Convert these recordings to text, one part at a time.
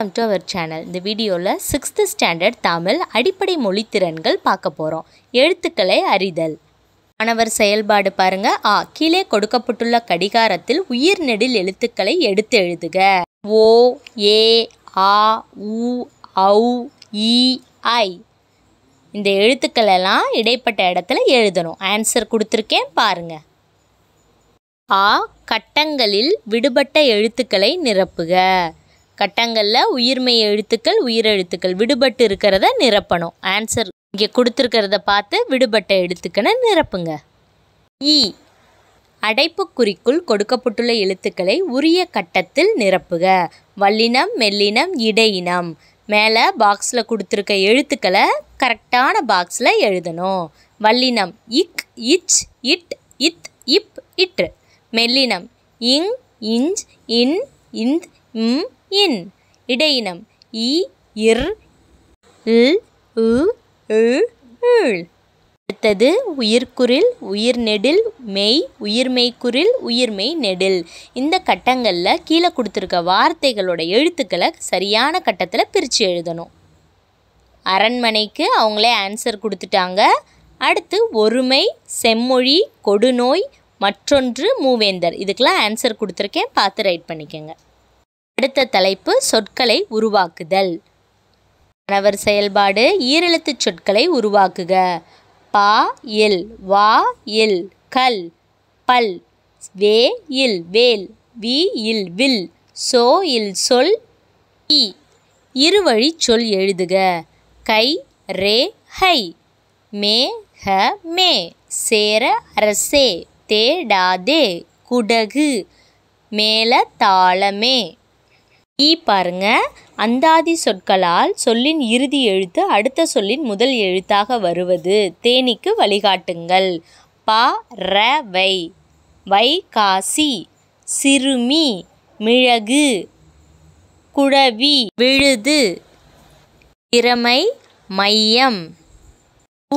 Welcome to our channel இந்த வீடியோவில் sixth standard Tamil அடிப்படை மொழித்திறன்கள் பார்க்க போகிறோம் எழுத்துக்களை அறிதல் மாணவர் செயல்பாடு பாருங்க ஆ கீழே கொடுக்கப்பட்டுள்ள கடிகாரத்தில் உயிர் நெடில் எழுத்துக்களை எடுத்து எழுதுக ஓ ஏ ஆ உ ஔ ஐ இந்த எழுத்துக்களெல்லாம் இடைப்பட்ட இடத்துல எழுதணும் ஆன்சர் கொடுத்துருக்கேன் பாருங்கள் ஆ கட்டங்களில் விடுபட்ட எழுத்துக்களை நிரப்புக கட்டங்களில் உயிர்மெய் எழுத்துக்கள் உயிரெழுத்துக்கள் விடுபட்டு இருக்கிறத நிரப்பணும் ஆன்சர் இங்கே கொடுத்துருக்கிறத பார்த்து விடுபட்ட எழுத்துக்களை நிரப்புங்க இ e. அடைப்புக்குறிக்குள் கொடுக்கப்பட்டுள்ள எழுத்துக்களை உரிய கட்டத்தில் நிரப்புக வல்லினம் மெல்லினம் இடையினம் மேலே பாக்ஸில் கொடுத்துருக்க எழுத்துக்களை கரெக்டான பாக்ஸில் எழுதணும் வல்லினம் இக் இச் இட் இத் இப் இட் மெல்லினம் இங் இஞ்ச் இன் இந்த் இம் இன் இடையினம் இ இர் ல் உ ஈழ் அடுத்தது உயிர்க்குறில் நெடில் மெய் உயிர்மெய்க்குறில் உயிர்மெய் நெடில் இந்த கட்டங்களில் கீழே கொடுத்துருக்க வார்த்தைகளோட எழுத்துக்களை சரியான கட்டத்தில் பிரித்து எழுதணும் அரண்மனைக்கு அவங்களே ஆன்சர் கொடுத்துட்டாங்க அடுத்து ஒருமை செம்மொழி கொடுநோய் மற்றொன்று மூவேந்தர் இதுக்கெலாம் ஆன்சர் கொடுத்துருக்கேன் பார்த்து ரைட் பண்ணிக்கோங்க அடுத்த தலைப்பு சொற்களை உருவாக்குதல் மாணவர் செயல்பாடு ஈரெழுத்து சொற்களை உருவாக்குக பா இல் வா இல் கல் பல் வே இல் வேல் வி இல் வில் சோ இல் சொல் இ இருவழி சொல் எழுதுக கை ரே ஹை மே ஹ மே சேர அரசே தேடாதே குடகு மேல தாளமே ஈ பாருங்க அந்தாதி சொற்களால் சொல்லின் இறுதி எழுத்து அடுத்த சொல்லின் முதல் எழுத்தாக வருவது தேனிக்கு வழிகாட்டுங்கள் பா ர வை வை காசி சிறுமி மிளகு குழவி விழுது திறமை மையம்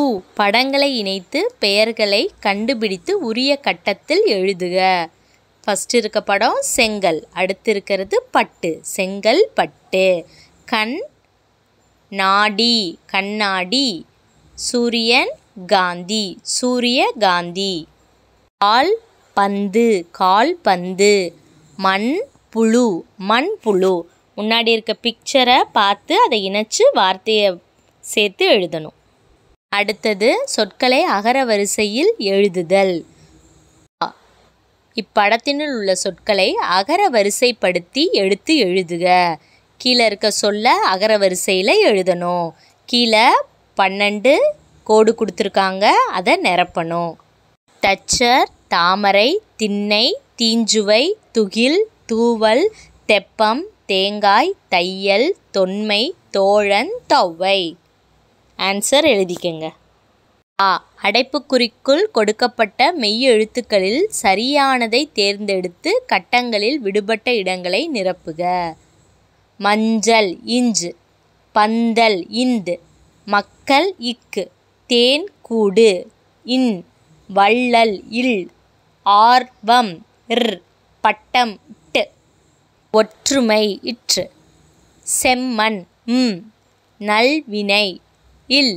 உ படங்களை இணைத்து பெயர்களை கண்டுபிடித்து உரிய கட்டத்தில் எழுதுக ஃபஸ்ட்டு இருக்க படம் செங்கல் அடுத்து இருக்கிறது பட்டு செங்கல் பட்டு கண் நாடி கண்ணாடி சூரியன் காந்தி சூரிய காந்தி கால் பந்து கால் பந்து மண் புழு மண் புழு முன்னாடி இருக்க பிக்சரை பார்த்து அதை இணைச்சு வார்த்தையை சேர்த்து எழுதணும் அடுத்தது சொற்களை அகர வரிசையில் எழுதுதல் இப்படத்தினுள் உள்ள சொற்களை அகர வரிசைப்படுத்தி எடுத்து எழுதுக கீழே இருக்க சொல்ல அகர வரிசையில் எழுதணும் கீழே பன்னெண்டு கோடு கொடுத்துருக்காங்க அதை நிரப்பணும் தச்சர் தாமரை திண்ணை தீஞ்சுவை துகில் தூவல் தெப்பம் தேங்காய் தையல் தொன்மை தோழன் தொவ்வை ஆன்சர் எழுதிக்கங்க ஆ அடைப்புக்குறிக்குள் கொடுக்கப்பட்ட மெய்யெழுத்துக்களில் சரியானதை தேர்ந்தெடுத்து கட்டங்களில் விடுபட்ட இடங்களை நிரப்புக மஞ்சள் இஞ்சு பந்தல் இந்து மக்கள் இக்கு தேன் கூடு இன் வள்ளல் இல் ஆர்வம் இர் பட்டம் இட்டு ஒற்றுமை இற்று செம்மண் ம் நல்வினை இல்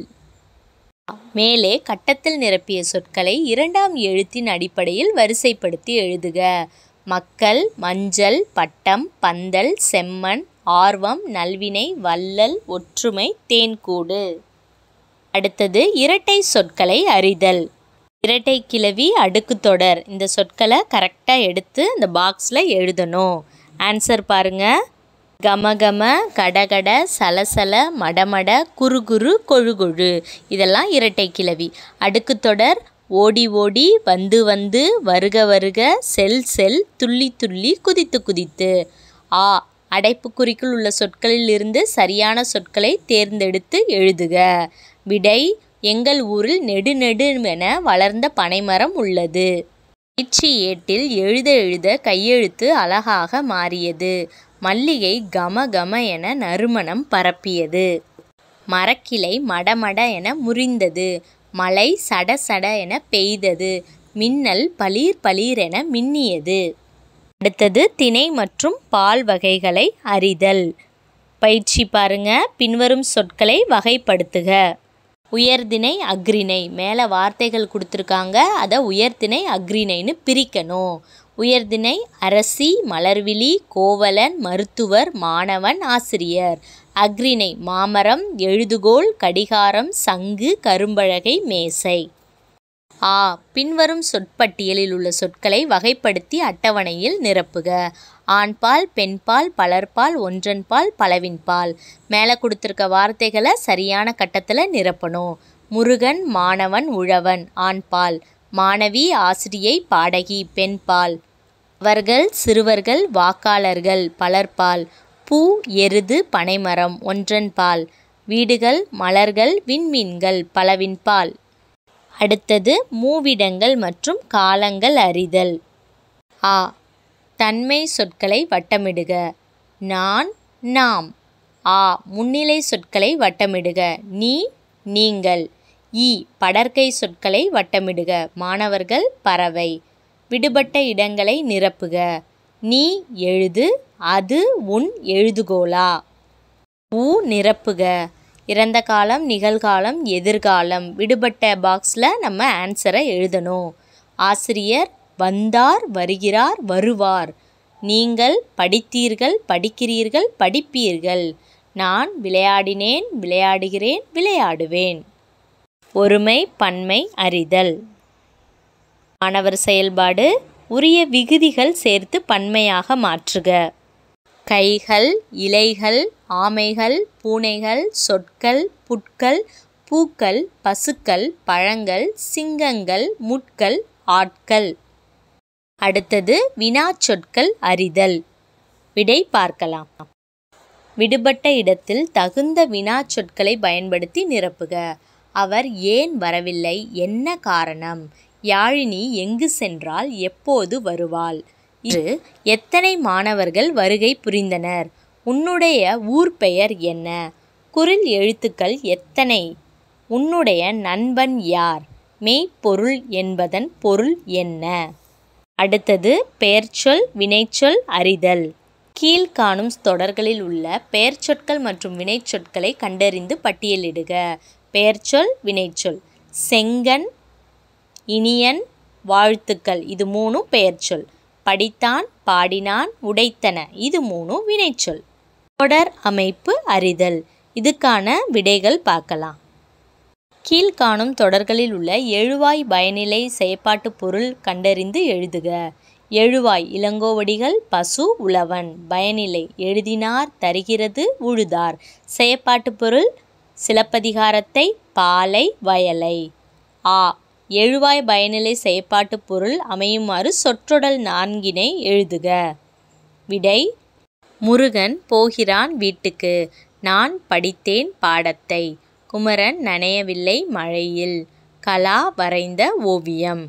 மேலே கட்டத்தில் நிரப்பிய சொற்களை இரண்டாம் எழுத்தின் அடிப்படையில் வரிசைப்படுத்தி எழுதுக மக்கள் மஞ்சள் பட்டம் பந்தல் செம்மண் ஆர்வம் நல்வினை வல்லல் ஒற்றுமை தேன்கூடு அடுத்தது இரட்டை சொற்களை அறிதல் இரட்டை கிளவி அடுக்கு தொடர் இந்த சொற்களை கரெக்டாக எடுத்து இந்த பாக்ஸில் எழுதணும் ஆன்சர் பாருங்கள் கமகம கடகட சலசல மடமட கொழு கொழு இதெல்லாம் இரட்டை கிளவி அடுக்கு தொடர் ஓடி ஓடி வந்து வந்து வருக வருக செல் செல் துள்ளி துள்ளி குதித்து குதித்து ஆ அடைப்புக்குறிக்குள் உள்ள சொற்களில் இருந்து சரியான சொற்களை தேர்ந்தெடுத்து எழுதுக விடை எங்கள் ஊரில் நெடு நெடு என வளர்ந்த பனைமரம் உள்ளது பயிற்சி ஏட்டில் எழுத எழுத கையெழுத்து அழகாக மாறியது மல்லிகை கம கம என நறுமணம் பரப்பியது மரக்கிளை மடமட என முறிந்தது மழை சட சட என பெய்தது மின்னல் பளிர் பளிர் என மின்னியது அடுத்தது திணை மற்றும் பால் வகைகளை அறிதல் பயிற்சி பாருங்க பின்வரும் சொற்களை வகைப்படுத்துக உயர்திணை அக்ரிணை மேலே வார்த்தைகள் கொடுத்துருக்காங்க அதை உயர்திணை அக்ரிணைன்னு பிரிக்கணும் உயர்திணை அரசி மலர்விழி கோவலன் மருத்துவர் மாணவன் ஆசிரியர் அக்ரிணை மாமரம் எழுதுகோள் கடிகாரம் சங்கு கரும்பழகை மேசை ஆ பின்வரும் சொற்பட்டியலில் உள்ள சொற்களை வகைப்படுத்தி அட்டவணையில் நிரப்புக ஆண்பால் பெண்பால் பலர்பால் ஒன்றன்பால் பலவின்பால் மேலே கொடுத்துருக்க வார்த்தைகளை சரியான கட்டத்தில் நிரப்பணும் முருகன் மாணவன் உழவன் ஆண்பால் மாணவி ஆசிரியை பாடகி பெண்பால் அவர்கள் சிறுவர்கள் வாக்காளர்கள் பலர்பால் பூ எருது பனைமரம் ஒன்றன்பால் வீடுகள் மலர்கள் விண்மீன்கள் பலவின்பால் அடுத்தது மூவிடங்கள் மற்றும் காலங்கள் அறிதல் ஆ தன்மை சொற்களை வட்டமிடுக நான் நாம் ஆ முன்னிலை சொற்களை வட்டமிடுக நீ நீங்கள் இ படற்கை சொற்களை வட்டமிடுக மாணவர்கள் பறவை விடுபட்ட இடங்களை நிரப்புக நீ எழுது அது உன் எழுதுகோளா ஊ நிரப்புக இறந்த காலம் நிகழ்காலம் எதிர்காலம் விடுபட்ட பாக்ஸில் நம்ம ஆன்சரை எழுதணும் ஆசிரியர் வந்தார் வருகிறார் வருவார் நீங்கள் படித்தீர்கள் படிக்கிறீர்கள் படிப்பீர்கள் நான் விளையாடினேன் விளையாடுகிறேன் விளையாடுவேன் ஒருமை பன்மை அறிதல் மாணவர் செயல்பாடு உரிய விகுதிகள் சேர்த்து பன்மையாக மாற்றுக கைகள் இலைகள் ஆமைகள் பூனைகள் சொற்கள் புட்கள் பூக்கள் பசுக்கள் பழங்கள் சிங்கங்கள் முட்கள் ஆட்கள் அடுத்தது வினா சொற்கள் அறிதல் விடை பார்க்கலாம் விடுபட்ட இடத்தில் தகுந்த வினா சொற்களை பயன்படுத்தி நிரப்புக அவர் ஏன் வரவில்லை என்ன காரணம் யாழினி எங்கு சென்றால் எப்போது வருவாள் இது எத்தனை மாணவர்கள் வருகை புரிந்தனர் உன்னுடைய ஊர் பெயர் என்ன குரில் எழுத்துக்கள் எத்தனை உன்னுடைய நண்பன் யார் மெய்ப்பொருள் என்பதன் பொருள் என்ன அடுத்தது பெயர்ச்சொல் வினைச்சொல் அறிதல் கீழ்காணும் தொடர்களில் உள்ள பெயர்ச்சொற்கள் மற்றும் வினைச்சொற்களை கண்டறிந்து பட்டியலிடுக பெயர்ச்சொல் வினைச்சொல் செங்கன் இனியன் வாழ்த்துக்கள் இது மூணும் பெயர்ச்சொல் படித்தான் பாடினான் உடைத்தன இது மூணும் வினைச்சொல் தொடர் அமைப்பு அறிதல் இதுக்கான விடைகள் பார்க்கலாம் கீழ்காணும் தொடர்களில் உள்ள எழுவாய் பயனிலை செயற்பாட்டு பொருள் கண்டறிந்து எழுதுக எழுவாய் இளங்கோவடிகள் பசு உழவன் பயனிலை எழுதினார் தருகிறது உழுதார் செயற்பாட்டு பொருள் சிலப்பதிகாரத்தை பாலை வயலை ஆ எழுவாய் பயனிலை செயற்பாட்டு பொருள் அமையுமாறு சொற்றொடல் நான்கினை எழுதுக விடை முருகன் போகிறான் வீட்டுக்கு நான் படித்தேன் பாடத்தை குமரன் நனையவில்லை மழையில் கலா வரைந்த ஓவியம்